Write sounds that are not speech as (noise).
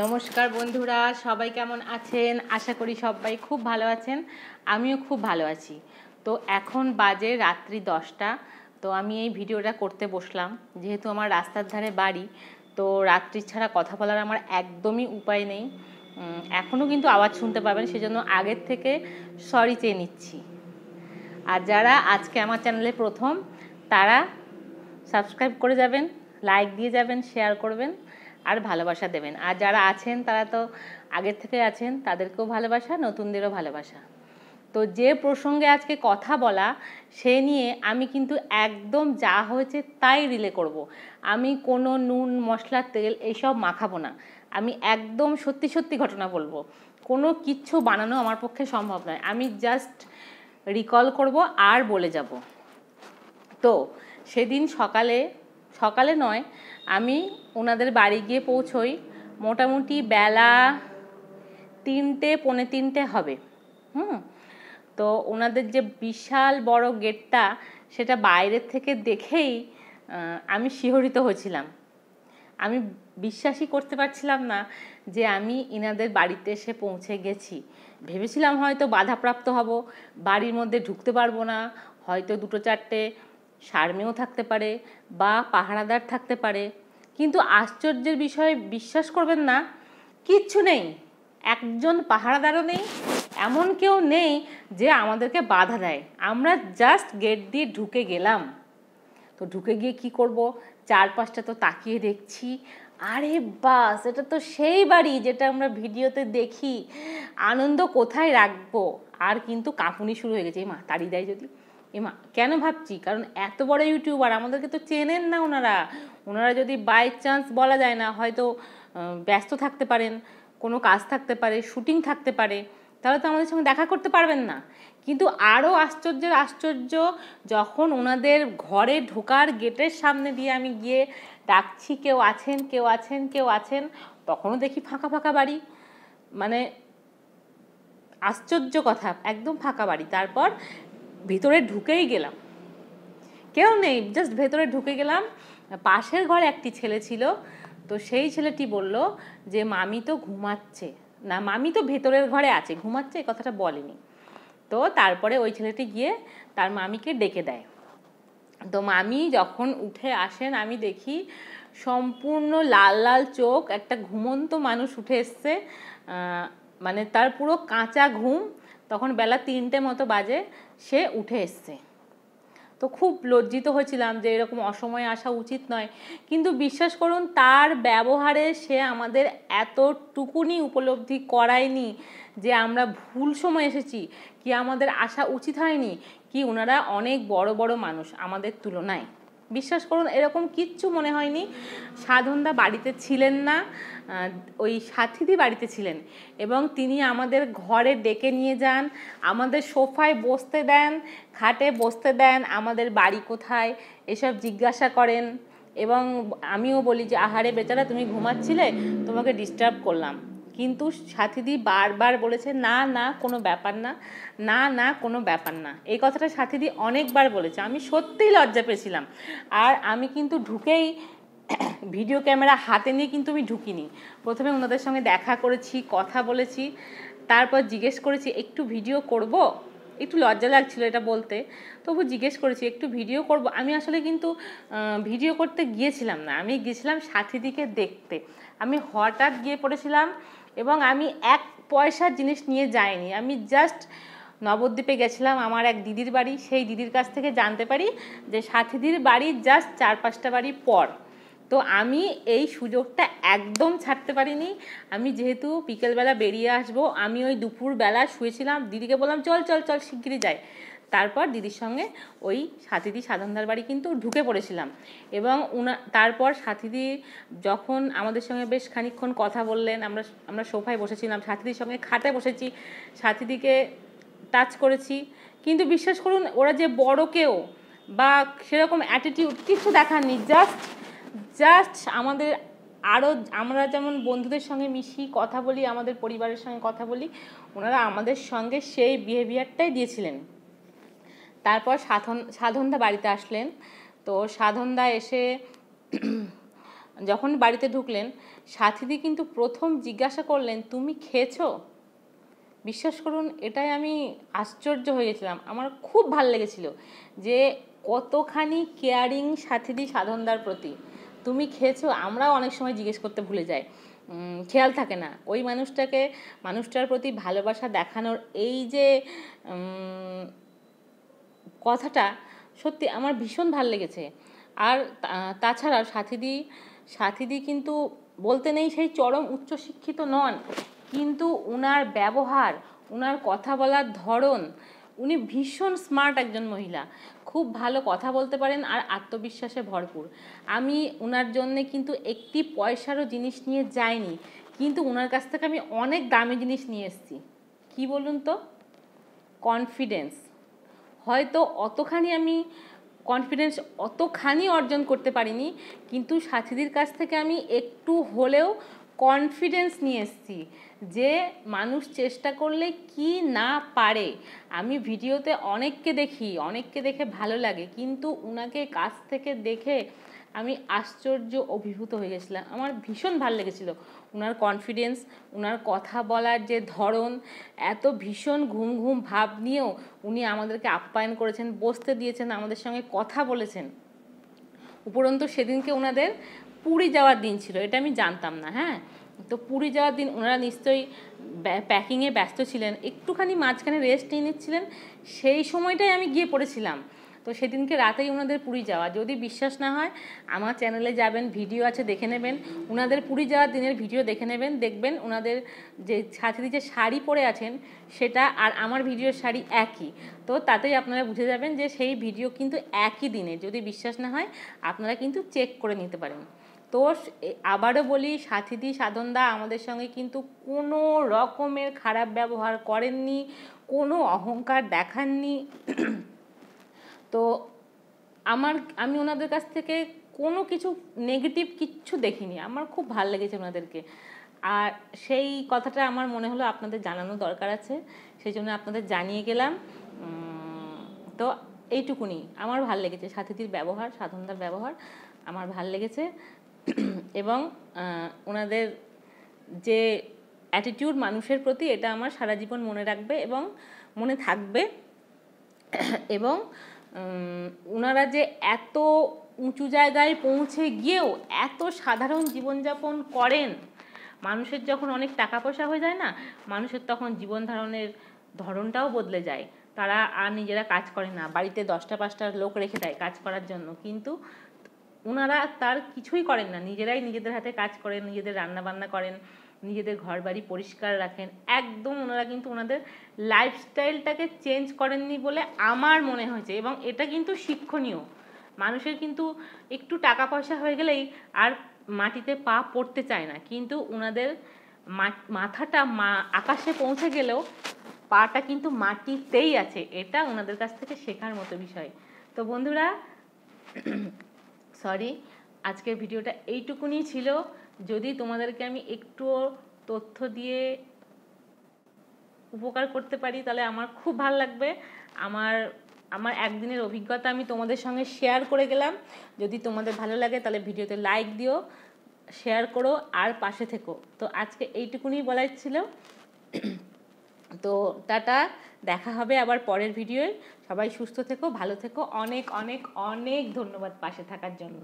নমস্কার বন্ধুরা সবাই কেমন আছেন আশা করি সবাই খুব ভালো আছেন আমিও খুব ভালো আছি তো এখন বাজে রাত্রি দশটা তো আমি এই ভিডিওটা করতে বসলাম যেহেতু আমার রাস্তার ধারে বাড়ি তো রাত্রি ছাড়া কথা বলার আমার একদমই উপায় নেই এখনও কিন্তু আওয়াজ শুনতে পাবেন সেজন্য আগের থেকে সরি চেয়ে নিচ্ছি আর যারা আজকে আমার চ্যানেলে প্রথম তারা সাবস্ক্রাইব করে যাবেন লাইক দিয়ে যাবেন শেয়ার করবেন আর ভালোবাসা দেবেন আর যারা আছেন তারা তো আগের থেকে আছেন তাদেরকেও ভালোবাসা নতুনদেরও ভালোবাসা তো যে প্রসঙ্গে আজকে কথা বলা সে নিয়ে আমি কিন্তু একদম যা হয়েছে তাই রিলে করব। আমি কোনো নুন মশলা তেল এইসব মাখাবো না আমি একদম সত্যি সত্যি ঘটনা বলবো কোনো কিচ্ছু বানানো আমার পক্ষে সম্ভব নয় আমি জাস্ট রিকল করব আর বলে যাব তো সেদিন সকালে সকালে নয় আমি ওনাদের বাড়ি গিয়ে পৌঁছই মোটামুটি বেলা তিনটে পৌনে তিনটে হবে হুম তো ওনাদের যে বিশাল বড় গেটটা সেটা বাইরের থেকে দেখেই আমি শিহরিত হয়েছিলাম আমি বিশ্বাসই করতে পারছিলাম না যে আমি ইনাদের বাড়িতে এসে পৌঁছে গেছি ভেবেছিলাম হয়তো বাধাপ্রাপ্ত হব বাড়ির মধ্যে ঢুকতে পারবো না হয়তো দুটো চারটে সারমেয় থাকতে পারে বা পাহারাদার থাকতে পারে কিন্তু আশ্চর্যের বিষয়ে বিশ্বাস করবেন না কিচ্ছু নেই একজন পাহারাদারও নেই এমন কেউ নেই যে আমাদেরকে বাধা দেয় আমরা জাস্ট গেট দিয়ে ঢুকে গেলাম তো ঢুকে গিয়ে কি করব চারপাশটা তো তাকিয়ে দেখছি আরে বাস এটা তো সেই বাড়ি যেটা আমরা ভিডিওতে দেখি আনন্দ কোথায় রাখবো আর কিন্তু কাঁপুনি শুরু হয়ে গেছে এই মা তাড়ি দেয় যদি এমা কেন ভাবছি কারণ এত বড় ইউটিউবার আমাদেরকে তো চেনেন না ওনারা ওনারা যদি বাই চান্স বলা যায় না হয়তো ব্যস্ত থাকতে পারেন কোনো কাজ থাকতে পারে শুটিং থাকতে পারে তাহলে তো আমাদের সঙ্গে দেখা করতে পারবেন না কিন্তু আরও আশ্চর্যের আশ্চর্য যখন ওনাদের ঘরে ঢোকার গেটের সামনে দিয়ে আমি গিয়ে ডাকছি কেউ আছেন কেউ আছেন কেউ আছেন তখনও দেখি ফাঁকা ফাঁকা বাড়ি মানে আশ্চর্য কথা একদম ফাঁকা বাড়ি তারপর ভিতরে ঢুকেই গেলাম কেউ নেই জাস্ট ভেতরে ঢুকে গেলাম পাশের ঘরে একটি ছেলে ছিল তো সেই ছেলেটি বলল যে মামি তো ঘুমাচ্ছে না মামি তো ভেতরের ঘরে আছে ঘুমাচ্ছে এই কথাটা বলেনি তো তারপরে ওই ছেলেটি গিয়ে তার মামিকে ডেকে দেয় তো মামি যখন উঠে আসেন আমি দেখি সম্পূর্ণ লাল লাল চোখ একটা ঘুমন্ত মানুষ উঠে এসছে মানে তার পুরো কাঁচা ঘুম তখন বেলা তিনটে মতো বাজে সে উঠে এসছে তো খুব লজ্জিত হয়েছিলাম যে এরকম অসময়ে আসা উচিত নয় কিন্তু বিশ্বাস করুন তার ব্যবহারে সে আমাদের এতটুকুনি উপলব্ধি করায়নি যে আমরা ভুল সময় এসেছি কি আমাদের আসা উচিত হয়নি কি ওনারা অনেক বড় বড় মানুষ আমাদের তুলনায় বিশ্বাস করুন এরকম কিচ্ছু মনে হয়নি সাধনদা বাড়িতে ছিলেন না ওই সাথীদি বাড়িতে ছিলেন এবং তিনি আমাদের ঘরে ডেকে নিয়ে যান আমাদের সোফায় বসতে দেন খাটে বসতে দেন আমাদের বাড়ি কোথায় এসব জিজ্ঞাসা করেন এবং আমিও বলি যে আহারে বেচারা তুমি ঘুমাচ্ছিলে তোমাকে ডিস্টার্ব করলাম কিন্তু সাথীদি বারবার বলেছে না না কোনো ব্যাপার না না না কোনো ব্যাপার না এই কথাটা সাথীদি অনেকবার বলেছে আমি সত্যিই লজ্জা পেয়েছিলাম আর আমি কিন্তু ঢুকেই (clears throat) ভিডিও ক্যামেরা হাতে নিয়ে কিন্তু আমি ঢুকিনি প্রথমে ওনাদের সঙ্গে দেখা করেছি কথা বলেছি তারপর জিজ্ঞেস করেছি একটু ভিডিও করব একটু লজ্জা লাগছিল এটা বলতে তবু জিজ্ঞেস করেছি একটু ভিডিও করব আমি আসলে কিন্তু ভিডিও করতে গিয়েছিলাম না আমি গিয়েছিলাম সাথীদিকে দেখতে আমি হঠাৎ গিয়ে পড়েছিলাম এবং আমি এক পয়সার জিনিস নিয়ে যাইনি আমি জাস্ট নবদ্বীপে গেছিলাম আমার এক দিদির বাড়ি সেই দিদির কাছ থেকে জানতে পারি যে সাথীদির বাড়ি জাস্ট চার পাঁচটা বাড়ি পর তো আমি এই সুযোগটা একদম ছাড়তে পারিনি আমি যেহেতু বিকেলবেলা বেরিয়ে আসবো আমি ওই দুপুরবেলা শুয়েছিলাম দিদিকে বললাম চল চল চল শিগগিরি যাই তারপর দিদির সঙ্গে ওই সাথীদি সাধনদার বাড়ি কিন্তু ঢুকে পড়েছিলাম এবং উনা তারপর সাথীদি যখন আমাদের সঙ্গে বেশ খানিক্ষণ কথা বললেন আমরা আমরা সোফায় বসেছিলাম সাথীদির সঙ্গে খাটে বসেছি সাথীদিকে টাচ করেছি কিন্তু বিশ্বাস করুন ওরা যে বড় কেউ বা সেরকম অ্যাটিটিউড কিছু দেখাননি জাস্ট জাস্ট আমাদের আরও আমরা যেমন বন্ধুদের সঙ্গে মিশি কথা বলি আমাদের পরিবারের সঙ্গে কথা বলি ওনারা আমাদের সঙ্গে সেই বিহেভিয়ারটাই দিয়েছিলেন তারপর সাধন সাধনদা বাড়িতে আসলেন তো সাধনদা এসে যখন বাড়িতে ঢুকলেন সাথীদি কিন্তু প্রথম জিজ্ঞাসা করলেন তুমি খেয়েছো বিশ্বাস করুন এটাই আমি আশ্চর্য হয়ে গেছিলাম আমার খুব ভাল লেগেছিল যে কতখানি কেয়ারিং সাথীদি সাধনদার প্রতি তুমি খেয়েছো আমরাও অনেক সময় জিজ্ঞেস করতে ভুলে যাই খেয়াল থাকে না ওই মানুষটাকে মানুষটার প্রতি ভালোবাসা দেখানোর এই যে কথাটা সত্যি আমার ভীষণ ভাল লেগেছে আর তাছাড়া সাথীদি সাথীদি কিন্তু বলতে নেই সেই চরম উচ্চশিক্ষিত নন কিন্তু উনার ব্যবহার উনার কথা বলার ধরন উনি ভীষণ স্মার্ট একজন মহিলা খুব ভালো কথা বলতে পারেন আর আত্মবিশ্বাসে ভরপুর আমি ওনার জন্য কিন্তু একটি পয়সারও জিনিস নিয়ে যাইনি কিন্তু ওনার কাছ থেকে আমি অনেক দামি জিনিস নিয়ে এসেছি কী বলুন তো কনফিডেন্স হয়তো অতখানি আমি কনফিডেন্স অতখানি অর্জন করতে পারিনি কিন্তু সাথীদের কাছ থেকে আমি একটু হলেও কনফিডেন্স নিয়ে এসেছি যে মানুষ চেষ্টা করলে কি না পারে আমি ভিডিওতে অনেককে দেখি অনেককে দেখে ভালো লাগে কিন্তু উনাকে কাছ থেকে দেখে আমি আশ্চর্য অভিভূত হয়ে গেছিলাম আমার ভীষণ ভালো লেগেছিল ওনার কনফিডেন্স ওনার কথা বলার যে ধরন এত ভীষণ ঘুম ঘুম ভাব নিয়েও উনি আমাদেরকে আপ্যায়ন করেছেন বসতে দিয়েছেন আমাদের সঙ্গে কথা বলেছেন উপরন্তু সেদিনকে ওনাদের পুরী যাওয়ার দিন ছিল এটা আমি জানতাম না হ্যাঁ তো পুরী যাওয়ার দিন ওনারা নিশ্চয়ই প্যাকিংয়ে ব্যস্ত ছিলেন একটুখানি মাঝখানে রেস্ট নিয়ে নিচ্ছিলেন সেই সময়টাই আমি গিয়ে পড়েছিলাম তো সেদিনকে রাতেই ওনাদের পুরী যাওয়া যদি বিশ্বাস না হয় আমার চ্যানেলে যাবেন ভিডিও আছে দেখে নেবেন ওনাদের পুরী যাওয়ার দিনের ভিডিও দেখে নেবেন দেখবেন ওনাদের যে ছাত্রী যে শাড়ি পরে আছেন সেটা আর আমার ভিডিওর শাড়ি একই তো তাতেই আপনারা বুঝে যাবেন যে সেই ভিডিও কিন্তু একই দিনে যদি বিশ্বাস না হয় আপনারা কিন্তু চেক করে নিতে পারেন তো আবারও বলি সাথীদি সাধনদা আমাদের সঙ্গে কিন্তু কোনো রকমের খারাপ ব্যবহার করেননি কোনো অহংকার দেখাননি তো আমার আমি ওনাদের কাছ থেকে কোনো কিছু নেগেটিভ কিচ্ছু দেখিনি আমার খুব ভাল লেগেছে ওনাদেরকে আর সেই কথাটা আমার মনে হলো আপনাদের জানানো দরকার আছে সেই জন্য আপনাদের জানিয়ে গেলাম তো এইটুকুনি আমার ভাল লেগেছে সাথীদির ব্যবহার সাধনদার ব্যবহার আমার ভাল লেগেছে (clears throat) এবং ওনাদের যে অ্যাটিটিউড মানুষের প্রতি এটা আমার সারা জীবন মনে রাখবে এবং মনে থাকবে (clears throat) এবং ওনারা যে এত উঁচু জায়গায় পৌঁছে গিয়েও এত সাধারণ জীবনযাপন করেন মানুষের যখন অনেক টাকা পয়সা হয়ে যায় না মানুষের তখন জীবন ধারণের ধরনটাও বদলে যায় তারা আর নিজেরা কাজ করে না বাড়িতে দশটা পাঁচটা লোক রেখে দেয় কাজ করার জন্য কিন্তু ওনারা তার কিছুই করেন না নিজেরাই নিজেদের হাতে কাজ করেন নিজেদের রান্নাবান্না করেন নিজেদের ঘর বাড়ি পরিষ্কার রাখেন একদম ওনারা কিন্তু ওনাদের লাইফস্টাইলটাকে চেঞ্জ করেননি বলে আমার মনে হয়েছে এবং এটা কিন্তু শিক্ষণীয় মানুষের কিন্তু একটু টাকা পয়সা হয়ে গেলেই আর মাটিতে পা পড়তে চায় না কিন্তু ওনাদের মাথাটা মা আকাশে পৌঁছে গেলেও পাটা কিন্তু মাটিতেই আছে এটা ওনাদের কাছ থেকে শেখার মতো বিষয় তো বন্ধুরা সরি আজকের ভিডিওটা এইটুকুনি ছিল যদি তোমাদেরকে আমি একটুও তথ্য দিয়ে উপকার করতে পারি তাহলে আমার খুব ভাল লাগবে আমার আমার একদিনের অভিজ্ঞতা আমি তোমাদের সঙ্গে শেয়ার করে গেলাম যদি তোমাদের ভালো লাগে তাহলে ভিডিওতে লাইক দিও শেয়ার করো আর পাশে থেকো তো আজকে এইটুকুনি বলার ছিল তো টাটা দেখা হবে আবার পরের ভিডিওয় সবাই সুস্থ থেকো ভালো থেকো অনেক অনেক অনেক ধন্যবাদ পাশে থাকার জন্য